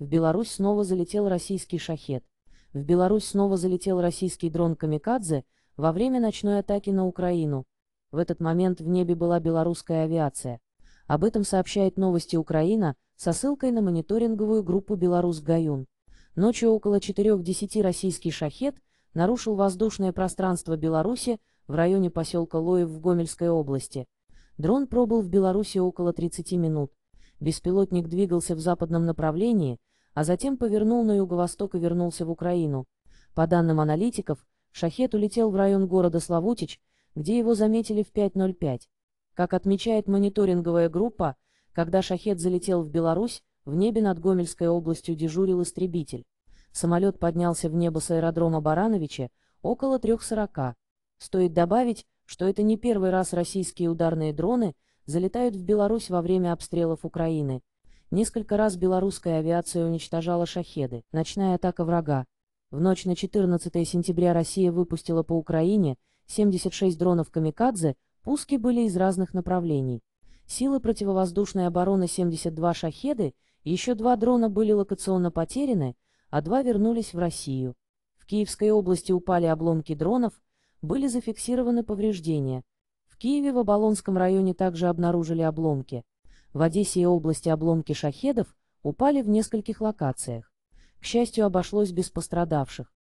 В Беларусь снова залетел российский шахет. В Беларусь снова залетел российский дрон «Камикадзе» во время ночной атаки на Украину. В этот момент в небе была белорусская авиация. Об этом сообщает новости Украина со ссылкой на мониторинговую группу «Беларусь Гаюн». Ночью около 4.10 российский шахет нарушил воздушное пространство Беларуси в районе поселка Лоев в Гомельской области. Дрон пробыл в Беларуси около 30 минут. Беспилотник двигался в западном направлении – а затем повернул на юго-восток и вернулся в Украину. По данным аналитиков, Шахет улетел в район города Славутич, где его заметили в 5.05. Как отмечает мониторинговая группа, когда «Шахет» залетел в Беларусь, в небе над Гомельской областью дежурил истребитель. Самолет поднялся в небо с аэродрома Барановича около 3.40. Стоит добавить, что это не первый раз российские ударные дроны залетают в Беларусь во время обстрелов Украины. Несколько раз белорусская авиация уничтожала шахеды, ночная атака врага. В ночь на 14 сентября Россия выпустила по Украине 76 дронов «Камикадзе», пуски были из разных направлений. Силы противовоздушной обороны 72 «Шахеды», еще два дрона были локационно потеряны, а два вернулись в Россию. В Киевской области упали обломки дронов, были зафиксированы повреждения. В Киеве в Оболонском районе также обнаружили обломки. В Одессе и области обломки шахедов упали в нескольких локациях. К счастью, обошлось без пострадавших.